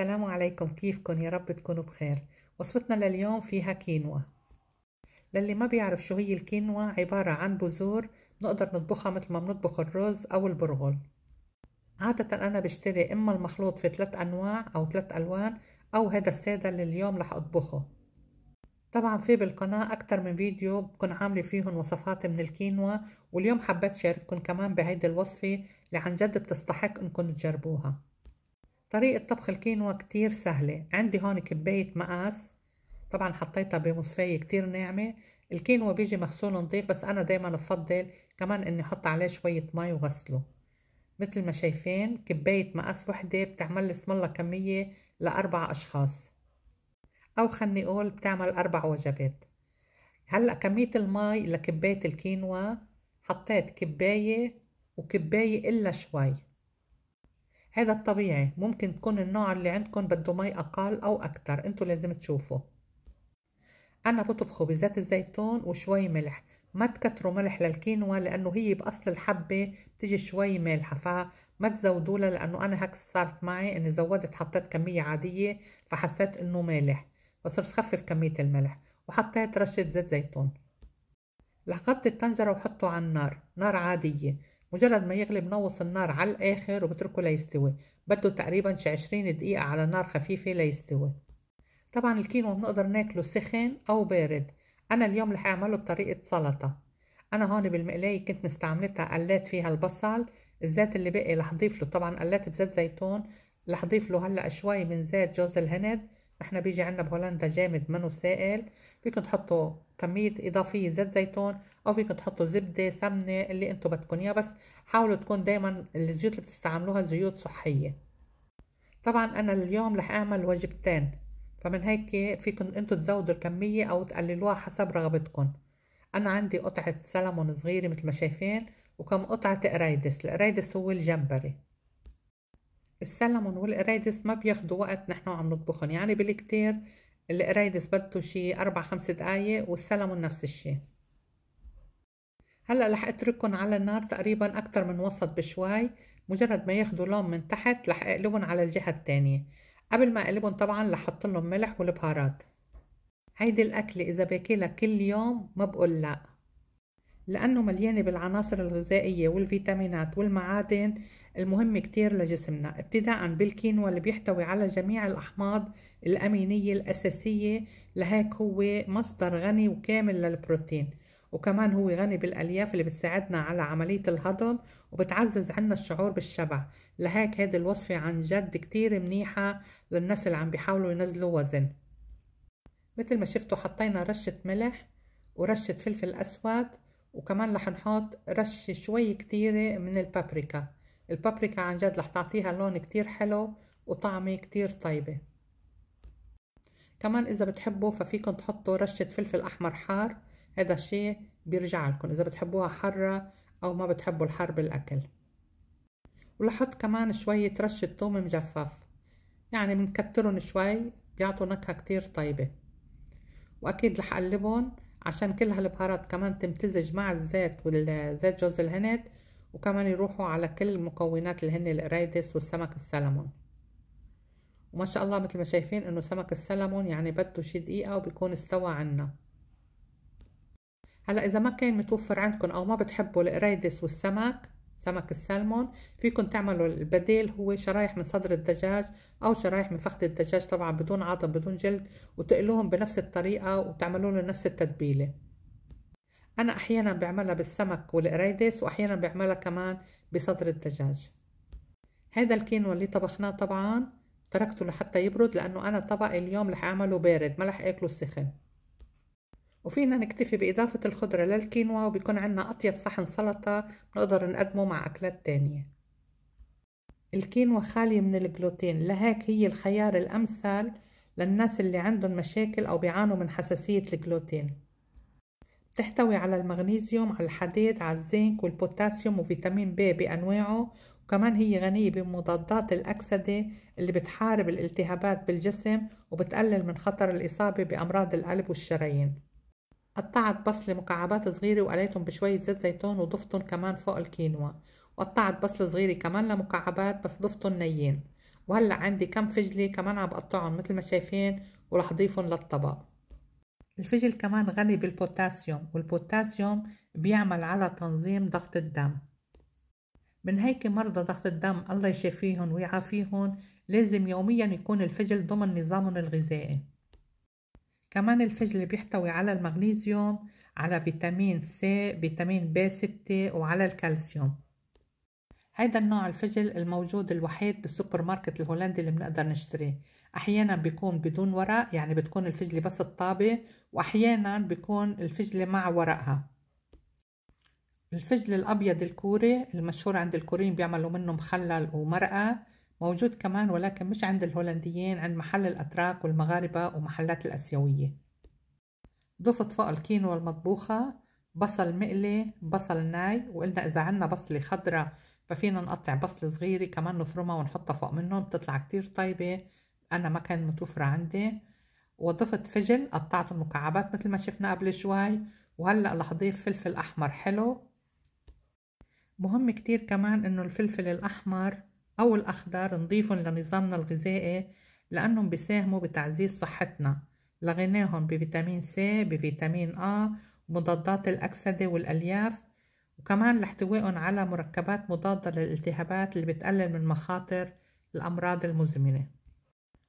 السلام عليكم كيفكم يا رب تكونوا بخير وصفتنا لليوم فيها كينوا للي ما بيعرف شو هي الكينوا عبارة عن بذور نقدر نطبخها مثل ما بنطبخ الرز أو البرغل عادة أنا بشتري إما المخلوط في ثلاث أنواع أو ثلاث ألوان أو هذا السادة اللي اليوم رح أطبخه طبعا في بالقناة أكتر من فيديو بكون عاملة فيهم وصفات من الكينوا واليوم حبيت شارككم كمان بهيدي الوصفة اللي عن جد بتستحق إنكم تجربوها طريقة طبخ الكينوا كتير سهلة عندي هون كباية مقاس طبعا حطيتها بمصفاية كتير ناعمة الكينوا بيجي مغسول نظيف بس أنا دايما بفضل كمان إني أحط عليه شوية مي وغسله مثل ما شايفين كباية مقاس وحدة بتعمل لي اسم الله كمية لأربع أشخاص أو خلني أقول بتعمل أربع وجبات هلأ كمية المي لكباية الكينوا حطيت كباية وكباية إلا شوي هذا الطبيعي ممكن تكون النوع اللي عندكم بده مي أقل أو أكتر انتو لازم تشوفوا أنا بطبخه بزيت الزيتون وشوي ملح ما تكتروا ملح للكينوا لأنه هي بأصل الحبة بتجي شوي مالحة فما تزودوا لها لأنه أنا هيك صارت معي إني زودت حطيت كمية عادية فحسيت إنه مالح فصرت خفف كمية الملح وحطيت رشة زيت زيتون لغطي الطنجرة وحطه على النار نار عادية مجرد ما يغلي بنوص النار على الآخر وبتركه ليستوي بده تقريبا شي 20 دقيقة على نار خفيفة ليستوي طبعا الكينو بنقدر ناكله سخن أو بارد أنا اليوم رح أعمله بطريقة سلطة أنا هون بالمقلاية كنت مستعملتها قلات فيها البصل الزيت اللي باقي رح ضيف له طبعا قلات بزيت زيتون رح ضيف له هلأ شوي من زيت جوز الهند احنا بيجي عندنا بهولندا جامد منو سائل فيكن تحطوا كمية إضافية زيت زيتون أو فيكن تحطوا زبدة سمنة اللي انتو بدكم إياه بس حاولوا تكون دايما الزيوت اللي بتستعملوها زيوت صحية طبعا أنا اليوم رح أعمل وجبتين فمن هيك فيكن انتو تزودوا الكمية أو تقللوها حسب رغبتكم أنا عندي قطعة سلمون صغيرة مثل ما شايفين وكم قطعة قريدس القريدس هو الجمبري السلمون والقرايدس ما بياخدوا وقت نحن عم نطبخهم يعني بالكتير القرايدس بدو شي أربع خمس دقايق والسلمون نفس الشي هلا رح اتركهم على النار تقريبا اكتر من وسط بشوي مجرد ما ياخدوا لون من تحت رح اقلبهم على الجهه الثانيه قبل ما اقلبهم طبعا رح احط لهم ملح والبهارات هيدي الاكله اذا باكلها كل يوم ما بقول لا لأنه مليانة بالعناصر الغذائية والفيتامينات والمعادن المهمة كتير لجسمنا ابتداء بالكينوا اللي بيحتوي على جميع الأحماض الأمينية الأساسية لهيك هو مصدر غني وكامل للبروتين وكمان هو غني بالألياف اللي بتساعدنا على عملية الهضم وبتعزز عنا الشعور بالشبع لهيك هذه الوصفة عن جد كتير منيحة للناس اللي عم بيحاولوا ينزلوا وزن مثل ما شفتوا حطينا رشة ملح ورشة فلفل أسود وكمان رح نحط رشة شوي كتيرة من البابريكا البابريكا عن جد رح تعطيها لون كتير حلو وطعمة كتير طيبة كمان إذا بتحبوا ففيكن تحطوا رشة فلفل أحمر حار هذا الشيء بيرجع لكم إذا بتحبوها حرة أو ما بتحبوا الحر بالأكل ولحط كمان شوية رشة ثوم مجفف يعني بنكترهم شوي بيعطوا نكهة كتير طيبة وأكيد رح أقلبهم عشان كل هالبهارات كمان تمتزج مع الزيت والزيت جوز الهند وكمان يروحوا على كل المكونات اللي هن القريدس والسمك السلمون وما شاء الله مثل ما شايفين انه سمك السلمون يعني بده شي دقيقة وبيكون استوى عنا هلا اذا ما كان متوفر عندكم او ما بتحبوا القريدس والسمك سمك السلمون فيكم تعملوا البديل هو شرايح من صدر الدجاج او شرايح من فخذ الدجاج طبعا بدون عظم بدون جلد وتقلوهم بنفس الطريقة وتعملوا له نفس التتبيلة انا احيانا بعملها بالسمك والقريدس واحيانا بعملها كمان بصدر الدجاج هذا الكينوا اللي طبخناه طبعا تركته لحتى يبرد لانه انا طبقي اليوم رح اعمله بارد ما رح اكله سخن وفينا نكتفي بإضافة الخضرة للكينوا وبيكون عنا أطيب صحن سلطة بنقدر نقدمه مع أكلات تانية الكينوا خالية من الجلوتين لهيك هي الخيار الأمثل للناس اللي عندهم مشاكل أو بيعانوا من حساسية الجلوتين بتحتوي على المغنيسيوم على الحديد على الزنك والبوتاسيوم وفيتامين ب بأنواعه وكمان هي غنية بمضادات الأكسدة اللي بتحارب الالتهابات بالجسم وبتقلل من خطر الإصابة بأمراض القلب والشرايين قطعت بصلة مكعبات صغيرة وقليتهم بشوية زيت زيتون وضفتهم كمان فوق الكينوا وقطعت بصلة صغيرة كمان لمكعبات بس ضفتهم نيين وهلأ عندي كم فجلة كمان عم بقطعهم مثل ما شايفين ورح ضيفهم للطبق الفجل كمان غني بالبوتاسيوم والبوتاسيوم بيعمل على تنظيم ضغط الدم من هيك مرضى ضغط الدم الله يشفيهم ويعافيهم لازم يوميا يكون الفجل ضمن نظامهم الغذائي كمان الفجل بيحتوي على المغنيسيوم على فيتامين سي فيتامين بي 6 وعلى الكالسيوم هيدا النوع الفجل الموجود الوحيد بالسوبر ماركت الهولندي اللي بنقدر نشتريه احيانا بيكون بدون ورق يعني بتكون الفجلة بس الطابة واحيانا بيكون الفجلة مع ورقها الفجل الابيض الكوري المشهور عند الكوريين بيعملوا منه مخلل ومرقة موجود كمان ولكن مش عند الهولنديين عند محل الأتراك والمغاربة ومحلات الأسيوية ضفت فوق الكينوا المطبوخة بصل مقلي بصل ناي وقلنا إذا عنا بصلة خضرة ففينا نقطع بصلة صغيرة كمان نفرمها ونحطها فوق منهم بتطلع كتير طيبة أنا ما كانت متوفرة عندي وضفت فجل قطعته مكعبات مثل ما شفنا قبل شوي وهلأ لحضيف فلفل أحمر حلو مهم كتير كمان إنه الفلفل الأحمر أو الأخضر نضيفهم لنظامنا الغذائي لأنهم بيساهموا بتعزيز صحتنا لغناهم بفيتامين سي بفيتامين آ مضادات الأكسدة والألياف وكمان لاحتوائهم على مركبات مضادة للالتهابات اللي بتقلل من مخاطر الأمراض المزمنة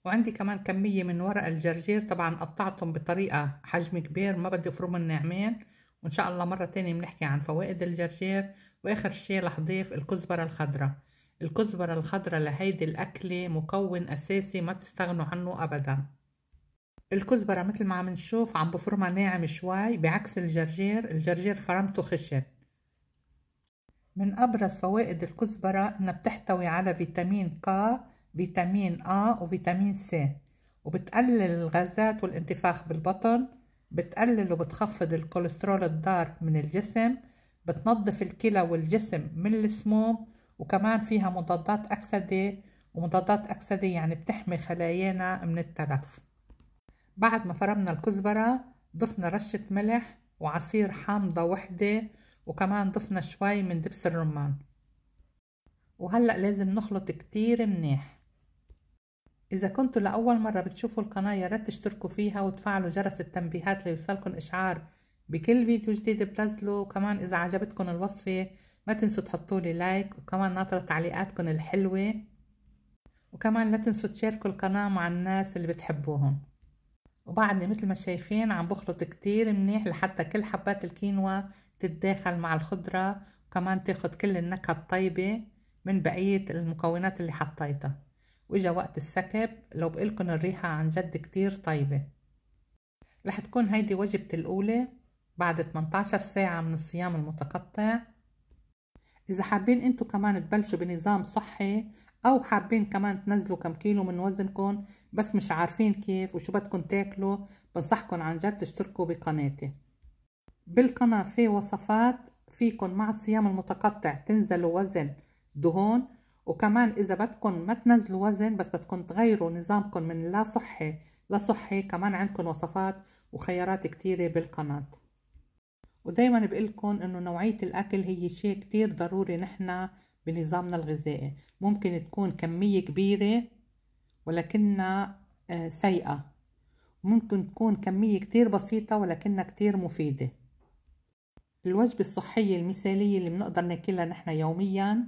وعندي كمان كمية من ورق الجرجير طبعا قطعتهم بطريقة حجم كبير ما بدي أفرم النعمين وإن شاء الله مرة تانية بنحكي عن فوائد الجرجير وآخر شيء رح ضيف الكزبرة الخضراء الكزبرة الخضراء لهيدي الأكلة مكون أساسي ما تستغنوا عنه أبدا الكزبرة مثل ما عم نشوف عم بفرمها ناعم شوي بعكس الجرجير الجرجير فرمته خشن من أبرز فوائد الكزبرة إنها بتحتوي على فيتامين ك فيتامين أ وفيتامين سي وبتقلل الغازات والانتفاخ بالبطن بتقلل وبتخفض الكوليسترول الضار من الجسم بتنظف الكلى والجسم من السموم وكمان فيها مضادات أكسدة ومضادات أكسدة يعني بتحمي خلايانا من التلف بعد ما فرمنا الكزبرة ضفنا رشة ملح وعصير حامضة وحدة وكمان ضفنا شوي من دبس الرمان وهلأ لازم نخلط كتير منيح إذا كنتوا لأول مرة بتشوفوا القناة يا ريت تشتركوا فيها وتفعلوا جرس التنبيهات ليوصلكم إشعار بكل فيديو جديد بنزله كمان إذا عجبتكم الوصفة ما تنسوا تحطوا لي لايك وكمان ناطرة تعليقاتكم الحلوة وكمان لا تنسوا تشاركوا القناة مع الناس اللي بتحبوهم وبعدني مثل ما شايفين عم بخلط كتير منيح لحتى كل حبات الكينوا تتداخل مع الخضرة وكمان تاخد كل النكهة الطيبة من بقية المكونات اللي حطيتها وإجا وقت السكب لو بقلكن الريحة عن جد كتير طيبة رح تكون هيدي وجبتي الأولى بعد 18 ساعة من الصيام المتقطع إذا حابين أنتوا كمان تبلشوا بنظام صحي أو حابين كمان تنزلوا كم كيلو من وزنكم بس مش عارفين كيف وشو بدكم تاكلوا بنصحكم عن جد تشتركوا بقناتي بالقناة في وصفات فيكم مع الصيام المتقطع تنزلوا وزن دهون وكمان إذا بدكم ما تنزلوا وزن بس بدكم تغيروا نظامكم من لا صحي لصحي كمان عندكم وصفات وخيارات كتيرة بالقناة ودايما بقولكم انه نوعية الاكل هي شيء كتير ضروري نحن بنظامنا الغذائي ممكن تكون كمية كبيرة ولكنها آه، سيئة ممكن تكون كمية كتير بسيطة ولكنها كتير مفيدة الوجبة الصحية المثالية اللي بنقدر ناكلها نحن يوميا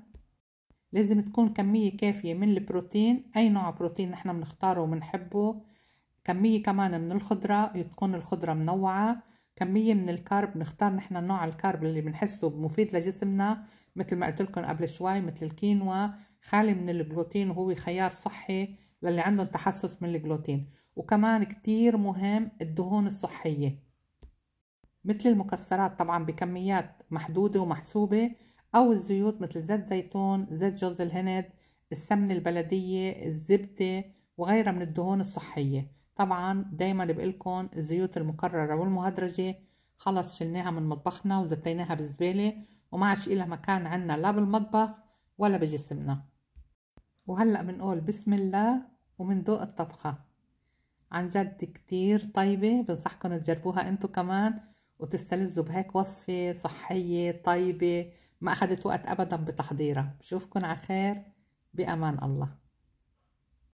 لازم تكون كمية كافية من البروتين أي نوع بروتين نحن بنختاره وبنحبه كمية كمان من الخضرة تكون الخضرة منوعة كمية من الكارب نختار نحن نوع الكارب اللي بنحسه مفيد لجسمنا مثل ما قلت لكم قبل شوي مثل الكينوا خالي من الجلوتين وهو خيار صحي للي عندهم تحسس من الجلوتين وكمان كتير مهم الدهون الصحية مثل المكسرات طبعا بكميات محدودة ومحسوبة أو الزيوت مثل زيت زيتون زيت جوز الهند السمنة البلدية الزبدة وغيرها من الدهون الصحية طبعا دايما اللي بقولكم الزيوت المكررة والمهدرجة خلص شلناها من مطبخنا وزتيناها بالزبالة وما عادش إلها مكان عنا لا بالمطبخ ولا بجسمنا وهلأ بنقول بسم الله ومندوق الطبخة عن جد كتير طيبة بنصحكم تجربوها انتو كمان وتستلذوا بهيك وصفة صحية طيبة ما أخدت وقت أبدا بتحضيرها بشوفكن على خير بأمان الله